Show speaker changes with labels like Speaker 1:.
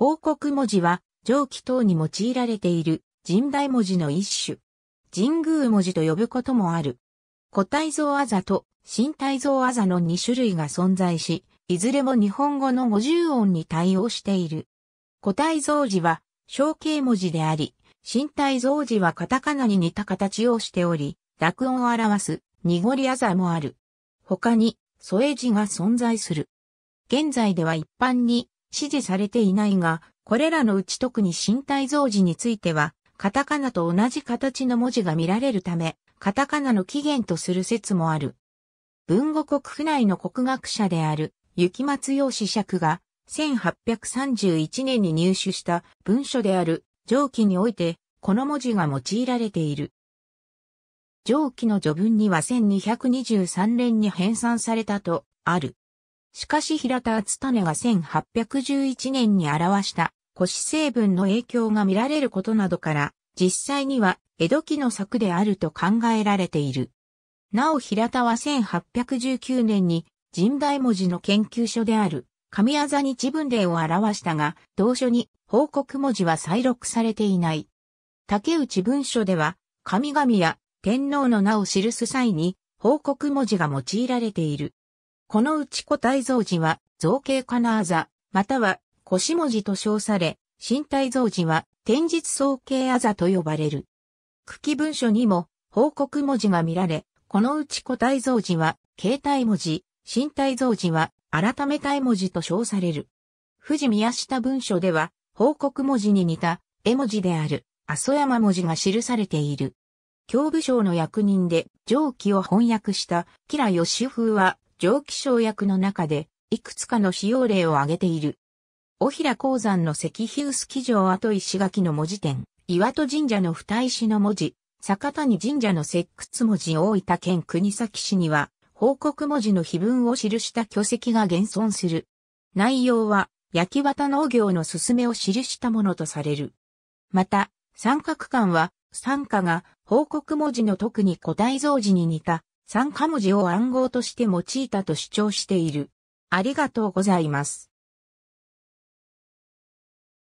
Speaker 1: 報告文字は、上記等に用いられている神代文字の一種。神宮文字と呼ぶこともある。古体造あざと新体造あざの2種類が存在し、いずれも日本語の五十音に対応している。古体造字は象形文字であり、新体造字はカタカナに似た形をしており、濁音を表す濁りあざもある。他に、添え字が存在する。現在では一般に指示されていないが、これらのうち特に身体増字については、カタカナと同じ形の文字が見られるため、カタカナの起源とする説もある。文語国府内の国学者である、雪松洋子釈が、1831年に入手した文書である、上記において、この文字が用いられている。上記の序文には1223年に編纂されたと、ある。しかし平田厚種が1811年に表した古紙成分の影響が見られることなどから、実際には江戸期の作であると考えられている。なお平田は1819年に神代文字の研究所である神業に日文例を表したが、同書に報告文字は再録されていない。竹内文書では、神々や天皇の名を記す際に報告文字が用いられている。このうち古体造寺は造形金あざ、または腰文字と称され、新体造寺は天日造形あざと呼ばれる。茎文書にも報告文字が見られ、このうち古体造寺は形体文字、新体造寺は改め体文字と称される。富士宮下文書では報告文字に似た絵文字である阿蘇山文字が記されている。教部省の役人で上記を翻訳した吉良義風は蒸気生薬の中で、いくつかの使用例を挙げている。小平鉱山の石碑臼基城跡石垣の文字点、岩戸神社の二石の文字、坂谷神社の石窟文字大分県国崎市には、報告文字の碑文を記した巨石が現存する。内容は、焼き綿農業の勧めを記したものとされる。また、三角館は、三下が報告文字の特に古代造字に似た参カ文字を暗号として用いたと主張している。ありがとうございます。